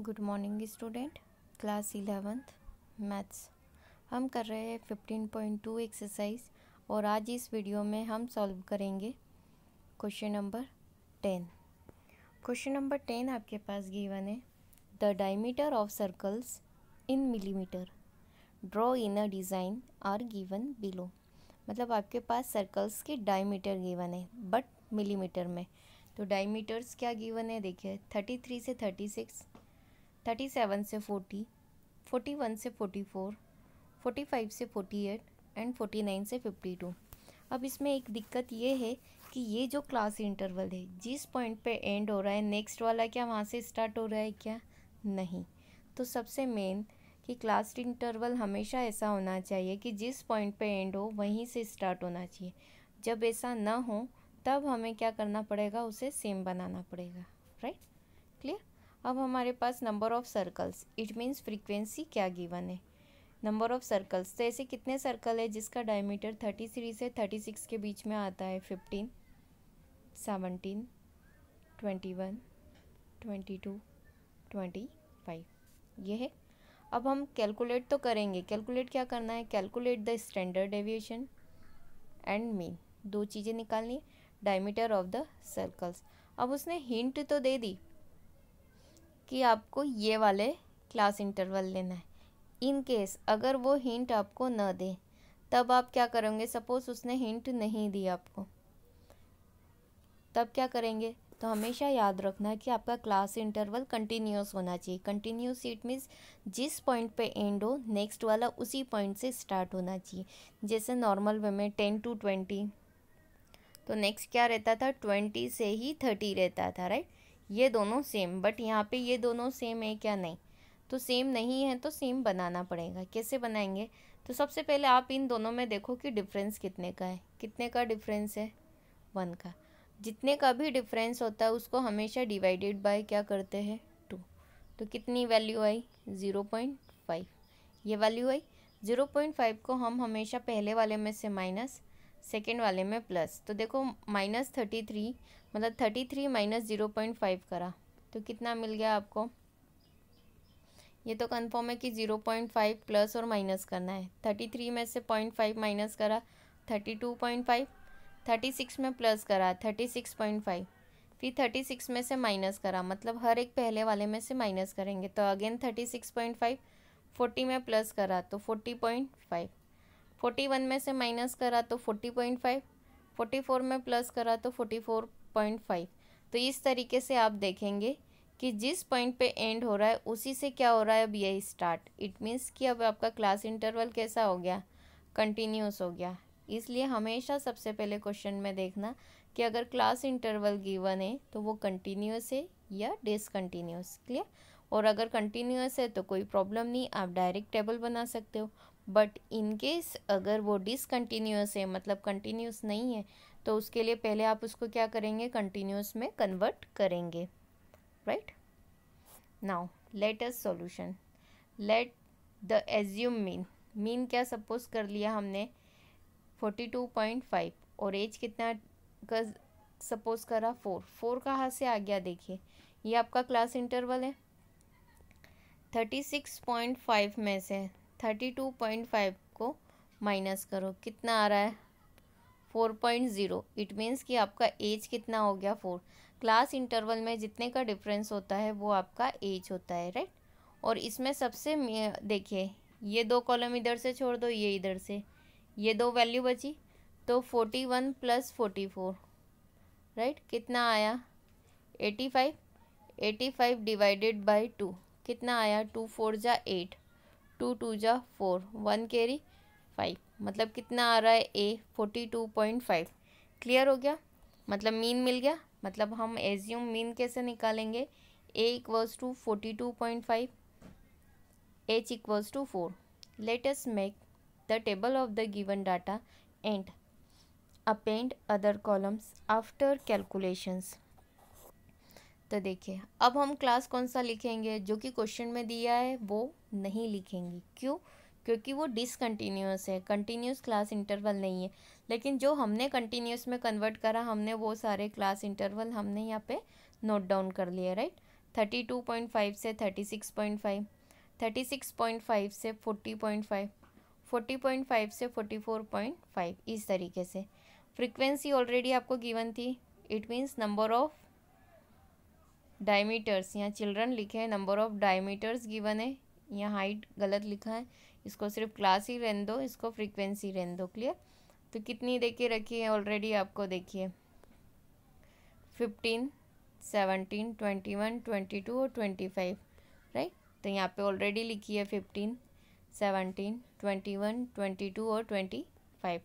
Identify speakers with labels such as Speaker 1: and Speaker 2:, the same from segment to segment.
Speaker 1: Good morning student class eleventh maths हम कर रहे हैं फिफ्टीन पॉइंट टू एक्सरसाइज और आज इस वीडियो में हम सॉल्व करेंगे question number ten question number ten आपके पास गिवन है the diameter of circles in millimetre draw in a design are given below मतलब आपके पास सर्कल्स के डायमीटर गिवन है बट मिलीमीटर में तो डायमीटर्स क्या गिवन है देखिए थर्टी थ्री से थर्टी सिक्स थर्टी सेवन से फोर्टी फोर्टी वन से फोर्टी फोर फोर्टी फाइव से forty eight and forty nine से फिफ्टी टू अब इसमें एक दिक्कत ये है कि ये जो क्लास इंटरवल है जिस पॉइंट पे एंड हो रहा है नेक्स्ट वाला क्या वहाँ से स्टार्ट हो रहा है क्या नहीं तो सबसे मेन कि क्लास इंटरवल हमेशा ऐसा होना चाहिए कि जिस पॉइंट पे एंड हो वहीं से स्टार्ट होना चाहिए जब ऐसा ना हो तब हमें क्या करना पड़ेगा उसे सेम बनाना पड़ेगा राइट क्लियर अब हमारे पास number of circles it means frequency क्या गिवन है नंबर ऑफ़ सर्कल्स तो ऐसे कितने सर्कल है जिसका डायमीटर थर्टी थ्री से थर्टी सिक्स के बीच में आता है fifteen seventeen twenty one twenty two twenty five ये है अब हम कैलकुलेट तो करेंगे कैलकुलेट क्या करना है calculate the standard deviation and mean दो चीज़ें निकालनी डायमीटर ऑफ द सर्कल्स अब उसने हिंट तो दे दी कि आपको ये वाले क्लास इंटरवल लेना है इन केस अगर वो हिंट आपको न दे तब आप क्या करेंगे सपोज़ उसने हिंट नहीं दी आपको तब क्या करेंगे तो हमेशा याद रखना है कि आपका क्लास इंटरवल कंटिन्यूस होना चाहिए कंटिन्यूस इट मीन्स जिस पॉइंट पे एंड हो नेक्स्ट वाला उसी पॉइंट से स्टार्ट होना चाहिए जैसे नॉर्मल वे में टेन टू ट्वेंटी तो नेक्स्ट क्या रहता था ट्वेंटी से ही थर्टी रहता था राइट ये दोनों सेम बट यहाँ पे ये दोनों सेम है क्या नहीं तो सेम नहीं है तो सेम बनाना पड़ेगा कैसे बनाएंगे तो सबसे पहले आप इन दोनों में देखो कि डिफरेंस कितने का है कितने का डिफरेंस है वन का जितने का भी डिफरेंस होता है उसको हमेशा डिवाइडेड बाय क्या करते हैं टू तो कितनी वैल्यू आई ज़ीरो पॉइंट फाइव ये वैल्यू आई ज़ीरो पॉइंट फाइव को हम हमेशा पहले वाले में से माइनस सेकेंड वाले में प्लस तो देखो माइनस थर्टी थ्री मतलब thirty three minus zero point five करा तो कितना मिल गया आपको ये तो कन्फर्म है कि ज़ीरो पॉइंट फाइव प्लस और माइनस करना है थर्टी थ्री में से पॉइंट फाइव माइनस करा thirty two point five thirty six में प्लस करा थर्टी सिक्स पॉइंट फाइव फिर थर्टी सिक्स में से माइनस करा मतलब हर एक पहले वाले में से माइनस करेंगे तो again thirty six point five forty में प्लस करा तो forty point five forty one में से माइनस करा तो forty point five forty four में प्लस करा तो फोर्टी फोर पॉइंट फाइव तो इस तरीके से आप देखेंगे कि जिस पॉइंट पे एंड हो रहा है उसी से क्या हो रहा है अब यही स्टार्ट इट मीन्स कि अब आपका क्लास इंटरवल कैसा हो गया कंटिन्यूस हो गया इसलिए हमेशा सबसे पहले क्वेश्चन में देखना कि अगर क्लास इंटरवल गिवन है तो वो कंटिन्यूस है या डिसकंटिन्यूस क्लियर और अगर कंटिन्यूस है तो कोई प्रॉब्लम नहीं आप डायरेक्ट टेबल बना सकते हो बट इनकेस अगर वो डिसकंटिन्यूस है मतलब कंटिन्यूस नहीं है तो उसके लिए पहले आप उसको क्या करेंगे कंटिन्यूस में कन्वर्ट करेंगे right now let us solution let the assume mean mean क्या सपोज कर लिया हमने फोर्टी टू पॉइंट फाइव और एज कितना का सपोज करा फोर फोर कहाँ से आ गया देखिए ये आपका क्लास इंटरवल है थर्टी सिक्स पॉइंट फाइव में से थर्टी टू पॉइंट फाइव को माइनस करो कितना आ रहा है four point zero it means कि आपका एज कितना हो गया फोर क्लास इंटरवल में जितने का डिफरेंस होता है वो आपका एज होता है राइट और इसमें सबसे देखिए ये दो कॉलम इधर से छोड़ दो ये इधर से ये दो वैल्यू बची तो forty one plus forty four right कितना आया eighty five eighty five divided by two कितना आया टू फोर जा एट टू टू जा फोर वन कैरी फाइव मतलब कितना आ रहा है A forty two point five clear हो गया मतलब मीन मिल गया मतलब हम एज्यूम मीन कैसे निकालेंगे A equals to forty two point five h equals to four let's make the table of the given data and append other columns after calculations तो देखिए अब हम क्लास कौन सा लिखेंगे जो कि क्वेश्चन में दिया है वो नहीं लिखेंगे क्यों क्योंकि वो डिसकन्टीन्यूस है कंटिन्यूस क्लास इंटरवल नहीं है लेकिन जो हमने कंटिन्यूस में कन्वर्ट करा हमने वो सारे क्लास इंटरवल हमने यहाँ पे नोट डाउन कर लिए right thirty two point five से thirty six point five thirty six point five से forty point five forty point five से फोर्टी फोर पॉइंट फाइव इस तरीके से फ्रिक्वेंसी ऑलरेडी आपको गिवन थी it means number of diameters यहाँ children लिखे हैं नंबर ऑफ डायमीटर्स गिवन है यहाँ हाइट गलत लिखा है इसको सिर्फ क्लास ही रहने दो इसको फ्रीक्वेंसी रहने दो क्लियर तो कितनी देखिए रखी है ऑलरेडी आपको देखिए fifteen seventeen twenty one twenty two और ट्वेंटी फाइव राइट तो यहाँ पे ऑलरेडी लिखी है fifteen seventeen twenty one twenty two और ट्वेंटी फाइव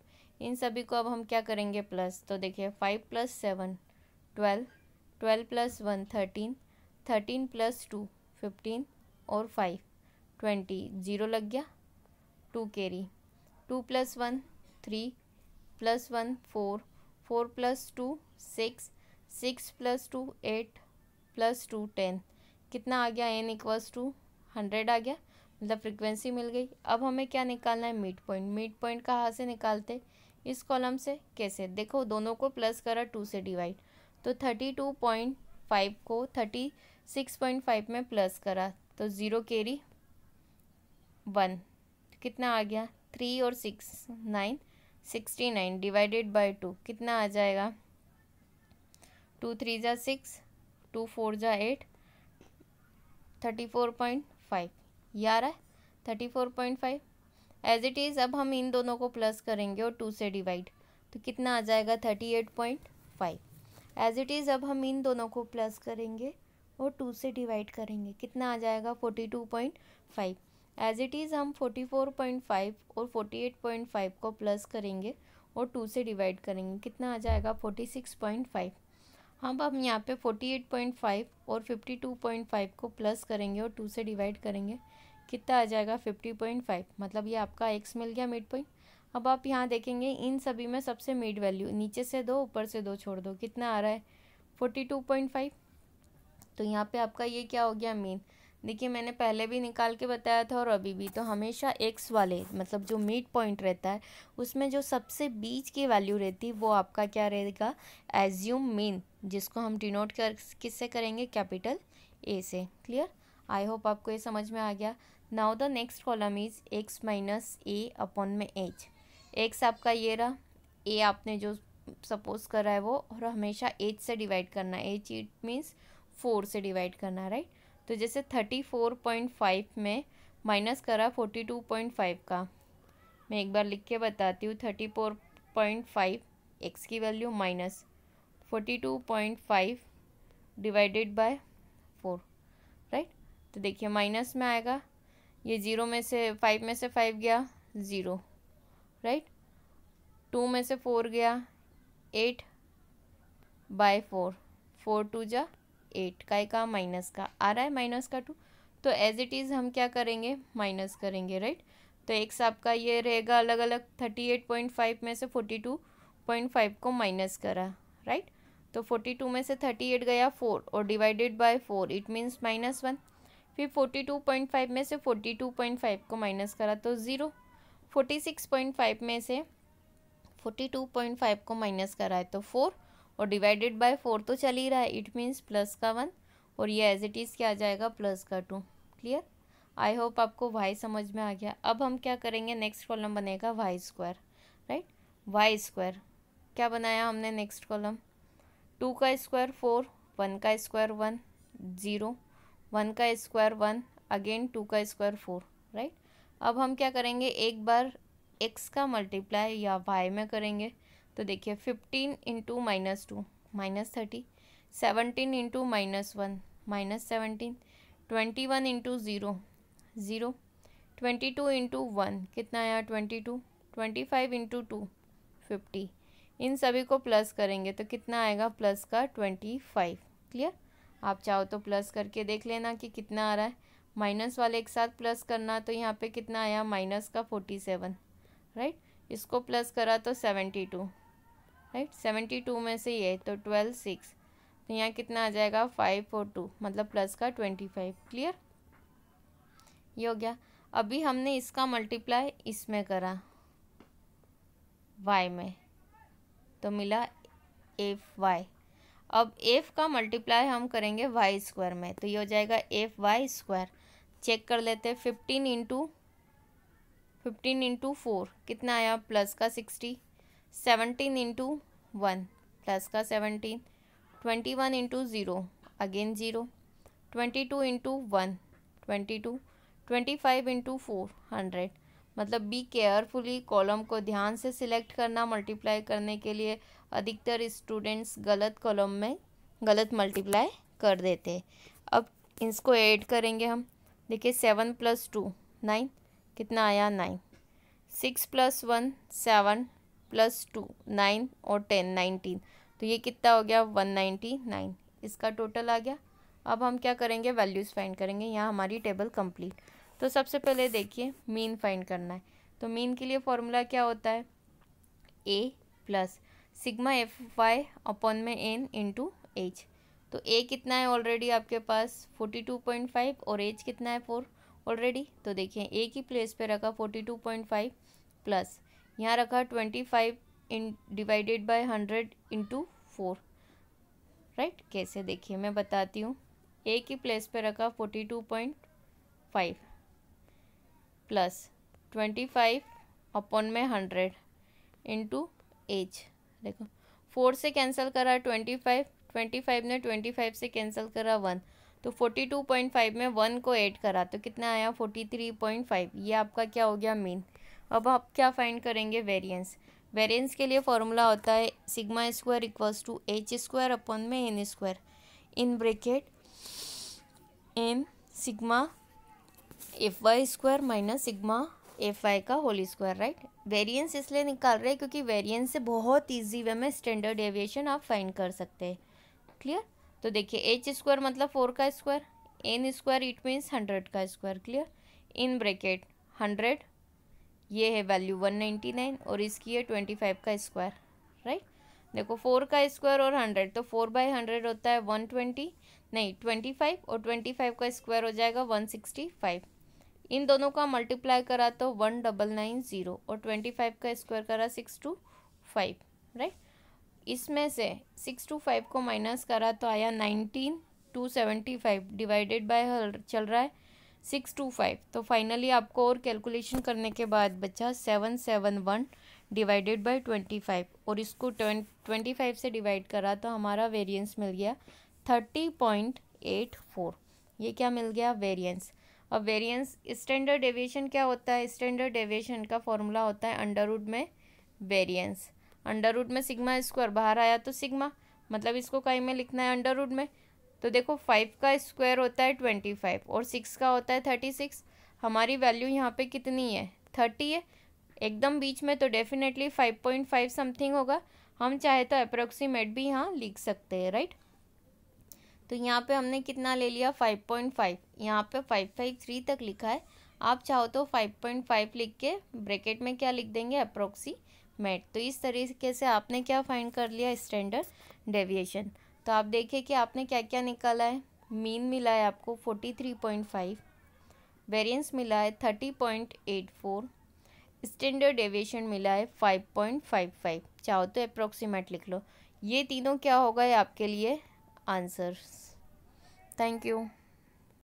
Speaker 1: इन सभी को अब हम क्या करेंगे प्लस तो देखिए five plus seven twelve twelve plus one thirteen thirteen plus two fifteen और फाइव ट्वेंटी ज़ीरो लग गया two carry two plus one three plus one four four plus two six six plus two eight plus two ten कितना आ गया n equals to hundred आ गया मतलब frequency मिल गई अब हमें क्या निकालना है मिड पॉइंट मिड पॉइंट कहाँ से निकालते इस कॉलम से कैसे देखो दोनों को प्लस करा टू से डिवाइड तो थर्टी टू पॉइंट फाइव को थर्टी सिक्स पॉइंट फाइव में प्लस करा तो ज़ीरो केरी वन कितना आ गया थ्री और six nine sixty nine divided by two कितना आ जाएगा टू थ्री ज़ा सिक्स टू फोर ज़ा eight thirty four point five यार है thirty four point five as it is अब हम इन दोनों को प्लस करेंगे और टू से डिवाइड तो कितना आ जाएगा thirty eight point five as it is अब हम इन दोनों को प्लस करेंगे और टू से डिवाइड करेंगे कितना आ जाएगा forty two point five as it is हम 44.5 और 48.5 को प्लस करेंगे और टू से डिवाइड करेंगे कितना आ जाएगा 46.5 हम अब यहाँ पे 48.5 और 52.5 को प्लस करेंगे और टू से डिवाइड करेंगे कितना आ जाएगा 50.5 मतलब ये आपका एक्स मिल गया मिड पॉइंट अब आप यहाँ देखेंगे इन सभी में सबसे मिड वैल्यू नीचे से दो ऊपर से दो छोड़ दो कितना आ रहा है 42.5 तो यहाँ पे आपका ये क्या हो गया मीन देखिए मैंने पहले भी निकाल के बताया था और अभी भी तो हमेशा एक्स वाले मतलब जो मिड पॉइंट रहता है उसमें जो सबसे बीच की वैल्यू रहती है वो आपका क्या रहेगा एज्यूम मीन जिसको हम डिनोट कर किससे करेंगे कैपिटल ए से क्लियर आई होप आपको ये समझ में आ गया now the next column is x minus A upon में एच एक्स आपका ये रहा ए आपने जो सपोज करा है वो और हमेशा एच से डिवाइड करना एच इट मीन्स फोर से डिवाइड करना राइट right? तो जैसे थर्टी फोर पॉइंट फाइव में माइनस करा फोर्टी टू पॉइंट फाइव का मैं एक बार लिख के बताती हूँ thirty four point five x की value minus forty two point five divided by four right तो देखिए माइनस में आएगा ये ज़ीरो में से फाइव में से फाइव गया ज़ीरो राइट टू में से फोर गया eight by four four two जा एट का का माइनस का आ रहा है माइनस का टू तो एज इट इज़ हम क्या करेंगे माइनस करेंगे राइट तो एक्स आपका ये रहेगा अलग अलग थर्टी एट पॉइंट फाइव में से फोर्टी टू पॉइंट फाइव को माइनस करा राइट तो फोर्टी टू में से थर्टी एट गया फोर और divided by four it means minus one फिर फोर्टी टू पॉइंट फाइव में से फोर्टी टू पॉइंट फाइव को माइनस करा तो zero forty six point five में से फोर्टी टू पॉइंट फाइव को माइनस करा है तो फोर और डिवाइडेड बाय फोर तो चल ही रहा है इट मीन्स प्लस का वन और ये एज इट इज़ क्या आ जाएगा प्लस का टू क्लियर आई होप आपको वाई समझ में आ गया अब हम क्या करेंगे नेक्स्ट कॉलम बनेगा Y square right Y square क्या बनाया हमने नेक्स्ट कॉलम टू का स्क्वायर फोर वन का स्क्वायर वन ज़ीरो वन का स्क्वायर वन अगेन टू का स्क्वायर फोर राइट अब हम क्या करेंगे एक बार एक्स का मल्टीप्लाई या वाई में करेंगे तो देखिए fifteen into minus two minus thirty seventeen into minus one minus seventeen twenty one into zero zero twenty two into one कितना आया twenty two twenty five into two fifty इन सभी को प्लस करेंगे तो कितना आएगा प्लस का ट्वेंटी फाइव क्लियर आप चाहो तो प्लस करके देख लेना कि कितना आ रहा है माइनस वाले एक साथ प्लस करना तो यहाँ पे कितना आया माइनस का फोर्टी सेवन राइट इसको प्लस करा तो seventy two right seventy two में से ये तो ट्वेल्व सिक्स तो यहाँ कितना आ जाएगा फाइव फोर टू मतलब प्लस का ट्वेंटी फाइव क्लियर ये हो गया अभी हमने इसका मल्टीप्लाई इसमें करा वाई में तो मिला एफ वाई अब एफ का मल्टीप्लाई हम करेंगे वाई स्क्वायर में तो ये हो जाएगा एफ वाई स्क्वायर चेक कर लेते हैं fifteen into fifteen into four कितना आया प्लस का sixty seventeen into one plus का seventeen twenty one into zero again zero twenty two into one twenty two twenty five into four hundred मतलब be carefully column को ध्यान से select करना multiply करने के लिए अधिकतर स्टूडेंट्स गलत कॉलम में गलत मल्टीप्लाई कर देते अब इसको ऐड करेंगे हम देखिए सेवन प्लस टू नाइन कितना आया nine six plus one seven plus two nine और टेन नाइनटीन तो ये कितना हो गया वन नाइन्टी नाइन इसका टोटल आ गया अब हम क्या करेंगे वैल्यूज़ फाइंड करेंगे यहाँ हमारी टेबल कंप्लीट तो सबसे पहले देखिए मीन फाइंड करना है तो मीन के लिए फॉर्मूला क्या होता है A plus sigma F Y upon में एन इंटू एच तो ए कितना है ऑलरेडी आपके पास फोर्टी टू पॉइंट फाइव और एच कितना है फोर ऑलरेडी तो देखिए ए की प्लेस पे रखा forty two point five plus यहाँ रखा ट्वेंटी फाइव इन divided by hundred into four right कैसे देखिए मैं बताती हूँ ए की प्लेस पे रखा forty two point five plus twenty five upon में हंड्रेड इंटू एच देखो फोर से कैंसिल करा ट्वेंटी फाइव ट्वेंटी फाइव ने ट्वेंटी फाइव से कैंसिल करा वन तो फोर्टी टू पॉइंट फाइव में वन को ऐड करा तो कितना आया फोर्टी थ्री पॉइंट फाइव ये आपका क्या हो गया मीन अब आप क्या फाइंड करेंगे वेरिएंस वेरिएंस के लिए फॉर्मूला होता है sigma square equals to H square upon में N square in bracket N sigma F Y square minus sigma F I का होल स्क्वायर राइट वेरिएंस इसलिए निकाल रहे हैं क्योंकि वेरिएंस से बहुत इजी वे में स्टैंडर्ड एविएशन आप फाइंड कर सकते हैं क्लियर तो देखिए एच स्क्वायर मतलब फोर का square N square it means hundred का square clear in bracket hundred ये है वैल्यू वन नाइन्टी नाइन और इसकी है ट्वेंटी फाइव का स्क्वायर राइट देखो फोर का स्क्वायर और हंड्रेड तो फोर बाई हंड्रेड होता है वन ट्वेंटी नहीं ट्वेंटी फाइव और ट्वेंटी फाइव का स्क्वायर हो जाएगा वन सिक्सटी फाइव इन दोनों का मल्टीप्लाई करा तो वन डबल नाइन ज़ीरो और ट्वेंटी फाइव का स्क्वायर करा सिक्स टू फाइव राइट इसमें से सिक्स टू फाइव को माइनस करा तो आया nineteen two seventy five divided by चल रहा है सिक्स टू फाइव तो फाइनली आपको और कैलकुलेशन करने के बाद बच्चा seven seven one divided by twenty five और इसको ट्वेंटी फाइव से डिवाइड करा तो हमारा वेरिएंस मिल गया थर्टी पॉइंट एट फोर ये क्या मिल गया वेरिएंस अब वेरिएंस स्टैंडर्ड डेविएशन क्या होता है स्टैंडर्ड डेविएशन का फॉर्मूला होता है अंडरवुड में वेरियंस अंडरवुड में सिग्मा स्क्वायर बाहर आया तो सिग्मा मतलब इसको कहीं में लिखना है अंडरवुड में तो देखो फाइव का स्क्वायर होता है ट्वेंटी फाइव और सिक्स का होता है थर्टी सिक्स हमारी वैल्यू यहाँ पे कितनी है थर्टी है एकदम बीच में तो definitely five point five something होगा हम चाहे तो अप्रोक्सीमेट भी यहाँ लिख सकते हैं राइट तो यहाँ पे हमने कितना ले लिया फाइव पॉइंट फाइव यहाँ पे फाइव फाइव थ्री तक लिखा है आप चाहो तो फाइव पॉइंट फाइव लिख के ब्रैकेट में क्या लिख देंगे अप्रोक्सीमेट तो इस तरीके से आपने क्या फाइंड कर लिया स्टैंडर्ड डेविएशन तो आप देखिए कि आपने क्या क्या निकाला है मीन मिला है आपको forty three point five variance मिला है thirty point eight four standard deviation मिला है फाइव पॉइंट फाइव फाइव चाहो तो अप्रोक्सीमेट लिख लो ये तीनों क्या होगा आपके लिए आंसर्स थैंक यू